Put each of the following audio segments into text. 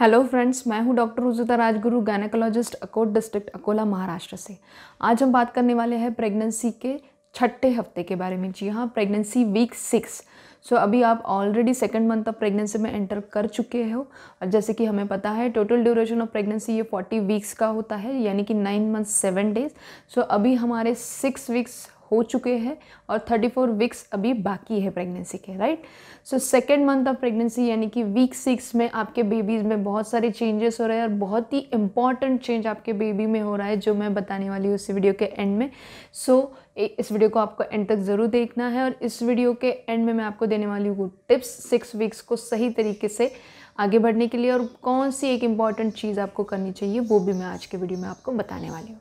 Hello friends मैं हूं doctor Rujuta Rajguru gynaecologist Akot district Akola Maharashtra से आज हम बात करने वाले हैं प्रेगनेंसी के छठे हफ्ते के बारे में जी हाँ प्रेगनेंसी वीक सिक्स सो अभी आप already second month of pregnancy में एंटर कर चुके हो और जैसे कि हमें पता है टोटल ड्यूरेशन ऑफ प्रेगनेंसी ये फोर्टी वीक्स का होता है यानी कि nine month seven days so अभी हमारे सिक्स वीक्स हो चुके हैं और 34 वीक्स अभी बाकी है प्रेगनेंसी के right so second month of pregnancy यानी कि वीक सिक्स में आपके बेबीज़ में बहुत सारे चेंजेस हो रहे हैं और बहुत ही इंपॉर्टेंट चेंज आपके बेबी में हो रहा है जो मैं बताने वाली हूँ इस वीडियो के एंड में सो so, इस वीडियो को आपको एंड तक ज़रूर देखना है और इस वीडियो के एंड में मैं आपको देने वाली हूँ टिप्स सिक्स वीक्स को सही तरीके से आगे बढ़ने के लिए और कौन सी एक इम्पॉर्टेंट चीज़ आपको करनी चाहिए वो भी मैं आज के वीडियो में आपको बताने वाली हूँ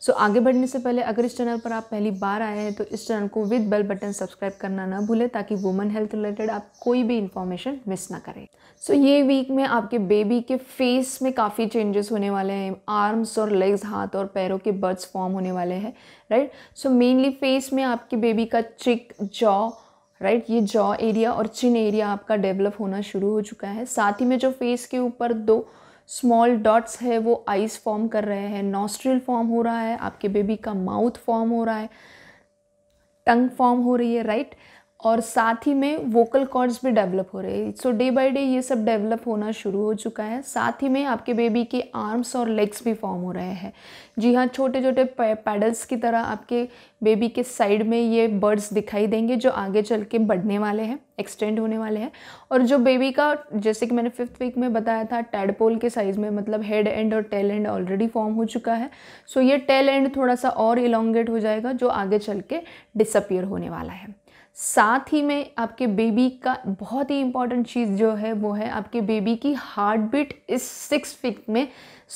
सो so, आगे बढ़ने से पहले अगर इस चैनल पर आप पहली बार आए हैं तो इस चैनल को विद बेल बटन सब्सक्राइब करना ना भूलें ताकि वुमेन हेल्थ रिलेटेड आप कोई भी इन्फॉर्मेशन मिस ना करें सो so, ये वीक में आपके बेबी के फेस में काफ़ी चेंजेस होने वाले हैं आर्म्स और लेग्स हाथ और पैरों के बर्ड्स फॉर्म होने वाले हैं राइट सो मेनली फेस में आपके बेबी का चिक जॉ राइट right? ये जॉ एरिया और चिन एरिया आपका डेवलप होना शुरू हो चुका है साथ ही में जो फेस के ऊपर दो स्मॉल डॉट्स है वो आइज़ फॉर्म कर रहे हैं नॉस्ट्रल फॉर्म हो रहा है आपके बेबी का माउथ फॉर्म हो रहा है टंग फॉर्म हो रही है राइट right? और साथ ही में वोकल कॉर्ड्स भी डेवलप हो रहे हैं सो डे बाय डे ये सब डेवलप होना शुरू हो चुका है साथ ही में आपके बेबी के आर्म्स और लेग्स भी फॉर्म हो रहे हैं जी हाँ छोटे छोटे पैडल्स की तरह आपके बेबी के साइड में ये बर्ड्स दिखाई देंगे जो आगे चल के बढ़ने वाले हैं एक्सटेंड होने वाले हैं और जो बेबी का जैसे कि मैंने फिफ्थ वीक में बताया था टेडपोल के साइज़ में मतलब हेड एंड और टेल एंड ऑलरेडी फॉर्म हो चुका है सो ये टेल एंड थोड़ा सा और इलोंगेट हो जाएगा जो आगे चल के डिसअपियर होने वाला है साथ ही में आपके बेबी का बहुत ही इंपॉर्टेंट चीज़ जो है वो है आपके बेबी की हार्ट बीट इस सिक्स वीक में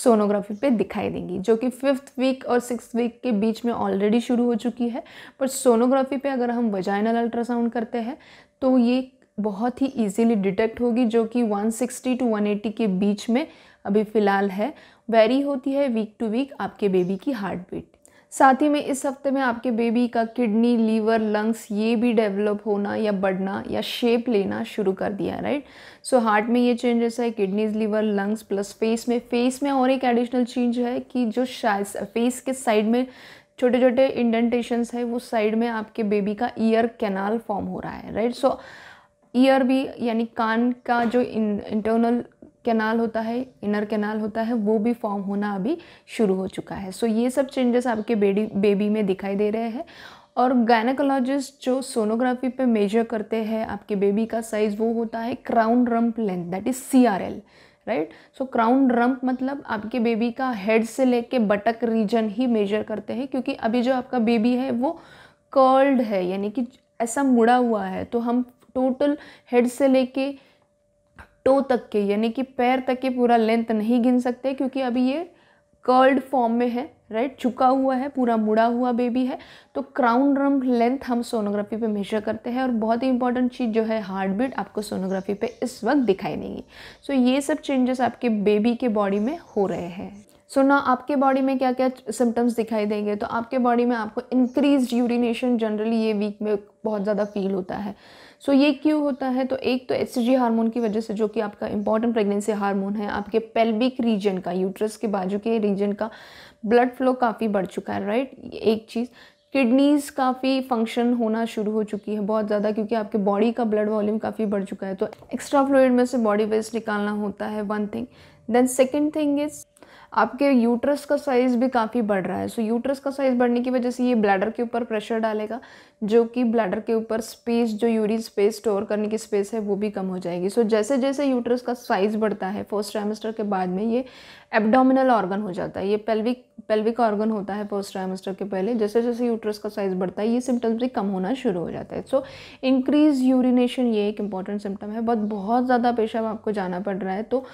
सोनोग्राफी पे दिखाई देंगी जो कि फिफ्थ वीक और सिक्स वीक के बीच में ऑलरेडी शुरू हो चुकी है पर सोनोग्राफी पे अगर हम वजाइनल अल्ट्रासाउंड करते हैं तो ये बहुत ही इजीली डिटेक्ट होगी जो कि 160 टू 180 के बीच में अभी फ़िलहाल है वेरी होती है वीक टू वीक आपके बेबी की हार्ट बीट साथ ही में इस हफ्ते में आपके बेबी का किडनी लीवर लंग्स ये भी डेवलप होना या बढ़ना या शेप लेना शुरू कर दिया राइट सो हार्ट में ये चेंजेस है kidneys liver lungs plus phase में फेस में और एक एडिशनल चेंज है कि जो फेस के साइड में छोटे छोटे इंडेंटेशंस है वो साइड में आपके बेबी का ईयर कैनाल फॉर्म हो रहा है राइट सो ईयर भी यानी कान का जो इंटरनल कैनाल होता है इनर कैनाल होता है वो भी फॉर्म होना अभी शुरू हो चुका है सो so, ये सब चेंजेस आपके बेडी बेबी में दिखाई दे रहे हैं और गायनाकोलॉजिस्ट जो सोनोग्राफी पे मेजर करते हैं आपके बेबी का साइज़ वो होता है crown rump length that is C R L right so crown rump मतलब आपके बेबी का हेड से लेके बटक रीजन ही मेजर करते हैं क्योंकि अभी जो आपका बेबी है वो कर्ल्ड है यानी कि ऐसा मुड़ा हुआ है तो हम टोटल हेड से लेके टो तक के यानी कि पैर तक के पूरा लेंथ नहीं गिन सकते क्योंकि अभी ये कर्ल्ड फॉर्म में है राइट झुका हुआ है पूरा मुड़ा हुआ बेबी है तो क्राउन रंप लेंथ हम सोनोग्राफी पे मेजर करते हैं और बहुत ही इंपॉर्टेंट चीज़ जो है हार्ट बीट आपको सोनोग्राफी पे इस वक्त दिखाई देगी सो ये सब चेंजेस आपके बेबी के बॉडी में हो रहे हैं सो ना आपके बॉडी में क्या क्या सिम्टम्स दिखाई देंगे तो आपके बॉडी में आपको इंक्रीज यूरिनेशन जनरली ये वीक में बहुत ज़्यादा फील होता है सो so, ये क्यों होता है तो एक तो एच हार्मोन की वजह से जो कि आपका इंपॉर्टेंट प्रेगनेंसी हार्मोन है आपके पेल्विक रीजन का यूट्रस के बाजू के रीजन का ब्लड फ्लो काफ़ी बढ़ चुका है राइट एक चीज़ किडनीज़ काफ़ी फंक्शन होना शुरू हो चुकी है बहुत ज़्यादा क्योंकि आपके बॉडी का ब्लड वॉल्यूम काफ़ी बढ़ चुका है तो एक्स्ट्रा फ्लूड में से बॉडी वेस्ट निकालना होता है one thing then second thing is आपके यूट्रस का साइज़ भी काफ़ी बढ़ रहा है सो so, यूट्रस का साइज़ बढ़ने की वजह से ये ब्लैडर के ऊपर प्रेशर डालेगा जो कि ब्लैडर के ऊपर स्पेस जो यूरिन स्पेस स्टोर करने की स्पेस है वो भी कम हो जाएगी सो so, जैसे जैसे यूट्रस का साइज़ बढ़ता है फर्स्ट ट्राइमेस्टर के बाद में ये एबडामिनल ऑर्गन हो जाता है ये पेल्विक पेल्विक ऑर्गन होता है फर्स्ट ट्राइमेस्टर के पहले जैसे जैसे यूट्रस का साइज़ बढ़ता है ये सिम्टम्स भी कम होना शुरू हो जाता है सो इंक्रीज़ यूरिनेशन ये एक इंपॉर्टेंट सिम्टम है बट बहुत ज़्यादा पेशाब आपको जाना पड़ रहा है तो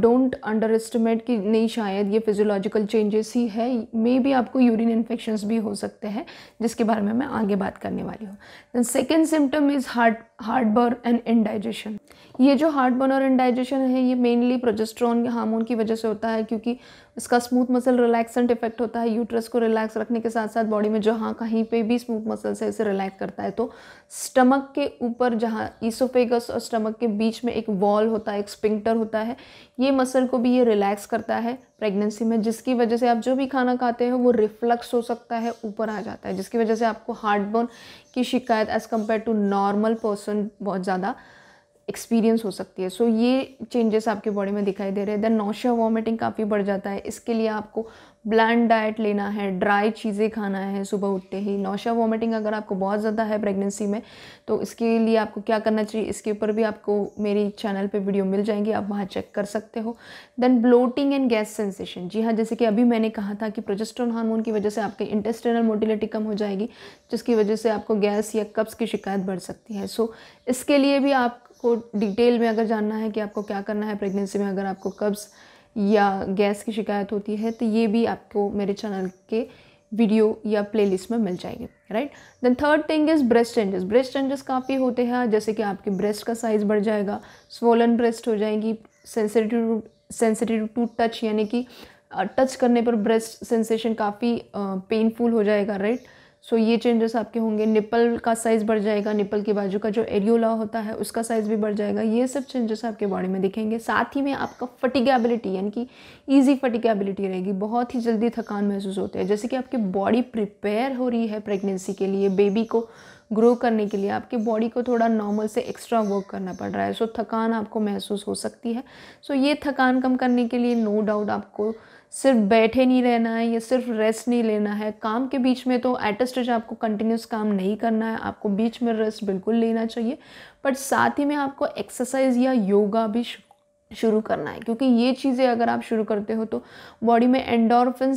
डोंट अंडर एस्टिमेट कि नहीं शायद ये फिजियोलॉजिकल चेंजेस ही है मे भी आपको यूरिन इन्फेक्शंस भी हो सकते हैं जिसके बारे में मैं आगे बात करने वाली हूँ second symptom is heart heartburn and indigestion ये जो हार्ट बर्न और इंडाइजेशन है ये मेनली प्रोजेस्ट्रॉन के हार्मोन की वजह से होता है क्योंकि इसका स्मूथ मसल रिलैक्सेंट इफेक्ट होता है यूट्रस को रिलैक्स रखने के साथ साथ बॉडी में जहाँ कहीं पे भी स्मूथ मसल्स है इसे रिलैक्स करता है तो स्टमक के ऊपर जहाँ ईसोफेगस और स्टमक के बीच में एक वॉल होता है एक स्पिंक्टर होता है ये मसल को भी ये रिलैक्स करता है प्रेगनेंसी में जिसकी वजह से आप जो भी खाना खाते हैं वो रिफ्लक्स हो सकता है ऊपर आ जाता है जिसकी वजह से आपको हार्टबोन की शिकायत as compare to normal person बहुत ज़्यादा एक्सपीरियंस हो सकती है सो so, ये चेंजेस आपके बॉडी में दिखाई दे रहे हैं देन नौशिया वॉमिटिंग काफ़ी बढ़ जाता है इसके लिए आपको ब्लैंड डाइट लेना है ड्राई चीज़ें खाना है सुबह उठते ही नौशा वॉमिटिंग अगर आपको बहुत ज़्यादा है प्रेगनेंसी में तो इसके लिए आपको क्या करना चाहिए इसके ऊपर भी आपको मेरी चैनल पे वीडियो मिल जाएंगी आप वहाँ चेक कर सकते हो then bloating and gas sensation जी हाँ जैसे कि अभी मैंने कहा था कि प्रोजेस्ट्रोन हार्मोन की वजह से आपके इंटेस्टिनल मोटिलिटी कम हो जाएगी जिसकी वजह से आपको गैस या कप्स की शिकायत बढ़ सकती है सो इसके लिए भी आपको डिटेल में अगर जानना है कि आपको क्या करना है प्रेगनेंसी में अगर आपको कब्ज़ या गैस की शिकायत होती है तो ये भी आपको मेरे चैनल के वीडियो या प्लेलिस्ट में मिल जाएंगे right then third thing is breast changes breast changes काफ़ी होते हैं जैसे कि आपके ब्रेस्ट का साइज़ बढ़ जाएगा स्वोलन ब्रेस्ट हो जाएगी सेंसिटिव सेंसिटिव टू टच यानी कि टच करने पर ब्रेस्ट सेंसेशन काफ़ी पेनफुल हो जाएगा राइट सो ये चेंजेस आपके होंगे निपल का साइज़ बढ़ जाएगा निपल के बाजू का जो एरियोला होता है उसका साइज़ भी बढ़ जाएगा ये सब चेंजेस आपके बॉडी में दिखेंगे साथ ही में आपका फटिगेबिलिटी यानी कि ईजी फटिगेबिलिटी रहेगी बहुत ही जल्दी थकान महसूस होती है जैसे कि आपकी बॉडी प्रिपेयर हो रही है प्रेगनेंसी के लिए बेबी को ग्रो करने के लिए आपकी बॉडी को थोड़ा नॉर्मल से एक्स्ट्रा वर्क करना पड़ रहा है सो so, थकान आपको महसूस हो सकती है सो so, ये थकान कम करने के लिए नो no डाउट आपको सिर्फ बैठे नहीं रहना है या सिर्फ रेस्ट नहीं लेना है काम के बीच में तो एट स्टेज आपको कंटिन्यूस काम नहीं करना है आपको बीच में रेस्ट बिल्कुल लेना चाहिए बट साथ ही में आपको एक्सरसाइज या योगा भी शुरू करना है क्योंकि ये चीज़ें अगर आप शुरू करते हो तो बॉडी में एंडोरफिन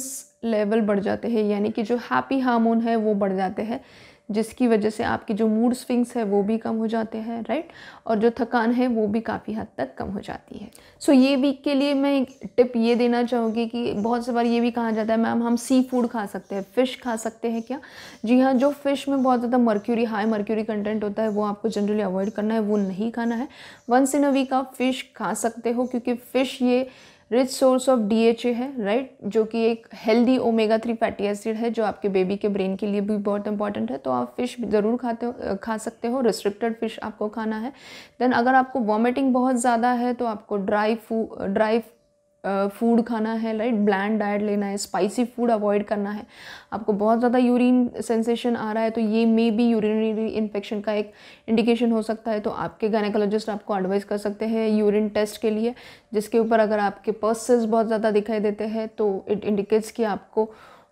लेवल बढ़ जाते हैं यानी कि जो हैप्पी हार्मोन है वो बढ़ जाते हैं जिसकी वजह से आपकी जो मूड स्विंग्स है वो भी कम हो जाते हैं राइट और जो थकान है वो भी काफ़ी हद तक कम हो जाती है सो so, ये वीक के लिए मैं एक टिप ये देना चाहूँगी कि बहुत से बार ये भी कहा जाता है मैम हम सी फूड खा सकते हैं फ़िश खा सकते हैं क्या जी हाँ जो फ़िश में बहुत ज़्यादा मर्क्यूरी हाई मर्क्यूरी कंटेंट होता है वो आपको जनरली अवॉइड करना है वो नहीं खाना है वंस इन अ वीक आप फ़िश खा सकते हो क्योंकि फ़िश ये रिच सोर्स ऑफ डीएचए है राइट जो कि एक healthy omega three fatty acid है जो आपके बेबी के ब्रेन के लिए भी बहुत इंपॉर्टेंट है तो आप फिश ज़रूर खाते हो खा सकते हो रिस्ट्रिक्टेड फिश आपको खाना है देन अगर आपको वॉमिटिंग बहुत ज़्यादा है तो आपको ड्राई फू ड्राई फूड खाना है राइट ब्लैंड डाइट लेना है स्पाइसी फूड अवॉइड करना है आपको बहुत ज़्यादा यूरिन सेंसेशन आ रहा है तो ये मे बी यूरिनरी इन्फेक्शन का एक इंडिकेशन हो सकता है तो आपके गायनेकोलॉजिस्ट आपको एडवाइस कर सकते हैं यूरिन टेस्ट के लिए जिसके ऊपर अगर आपके पर्सेस बहुत ज़्यादा दिखाई देते हैं तो इट इंडिकेट्स कि आपको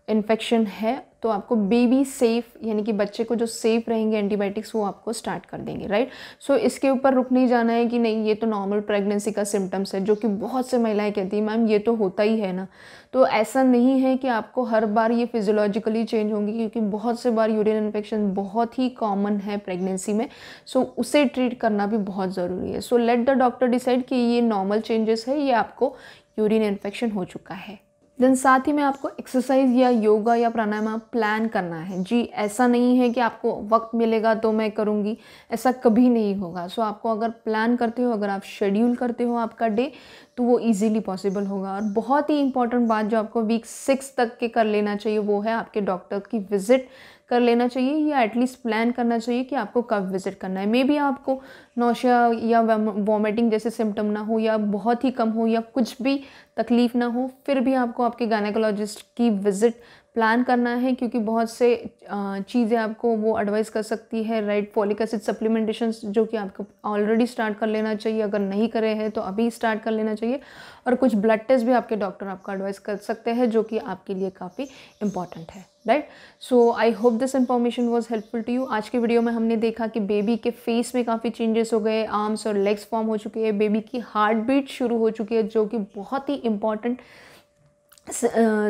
इन्फेक्शन है तो आपको बेबी सेफ यानी कि बच्चे को जो सेफ रहेंगे एंटीबायोटिक्स वो आपको स्टार्ट कर देंगे राइट सो so, इसके ऊपर रुक नहीं जाना है कि नहीं ये तो नॉर्मल प्रेगनेंसी का सिम्टम्स है जो कि बहुत से महिलाएं कहती हैं मैम ये तो होता ही है ना तो ऐसा नहीं है कि आपको हर बार ये फिजियोलॉजिकली चेंज होंगी क्योंकि बहुत से बार यूरिन इन्फेक्शन बहुत ही कॉमन है प्रेगनेंसी में सो so, उसे ट्रीट करना भी बहुत ज़रूरी है so let the doctor decide कि ये नॉर्मल चेंजेस है ये आपको यूरिन इन्फेक्शन हो चुका है देन साथ ही में आपको एक्सरसाइज या योगा या प्राणायाम प्लान करना है जी ऐसा नहीं है कि आपको वक्त मिलेगा तो मैं करूँगी ऐसा कभी नहीं होगा सो so, आपको अगर प्लान करते हो अगर आप शेड्यूल करते हो आपका डे तो वो इजीली पॉसिबल होगा और बहुत ही इंपॉर्टेंट बात जो आपको वीक सिक्स तक के कर लेना चाहिए वो है आपके डॉक्टर की विज़िट कर लेना चाहिए या एटलीस्ट प्लान करना चाहिए कि आपको कब विज़िट करना है मे बी आपको नौशिया या वॉमिटिंग जैसे सिम्टम ना हो या बहुत ही कम हो या कुछ भी तकलीफ़ ना हो फिर भी आपको आपके गायनाकोलॉजिस्ट की विज़िट प्लान करना है क्योंकि बहुत से चीज़ें आपको वो एडवाइस कर सकती है राइट फॉलिक एसिड सप्लीमेंटेशन जो कि आपको ऑलरेडी स्टार्ट कर लेना चाहिए अगर नहीं करे हैं तो अभी स्टार्ट कर लेना चाहिए और कुछ ब्लड टेस्ट भी आपके डॉक्टर आपको एडवाइस कर सकते हैं जो कि आपके लिए काफ़ी इम्पॉर्टेंट है right so I hope this information was helpful to you आज के वीडियो में हमने देखा कि बेबी के फेस में काफ़ी चेंजेस हो गए आर्म्स और लेग्स फॉर्म हो चुके हैं बेबी की हार्ट बीट शुरू हो चुकी है जो कि बहुत ही इम्पॉर्टेंट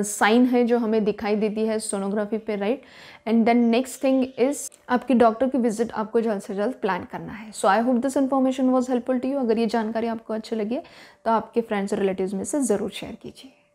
साइन है जो हमें दिखाई देती है सोनोग्राफी पे right and then next thing is आपके डॉक्टर की विजिट आपको जल्द से जल्द प्लान करना है so I hope this information was helpful to you अगर ये जानकारी आपको अच्छी लगी तो आपके फ्रेंड्स और रिलेटिव में से ज़रूर शेयर कीजिए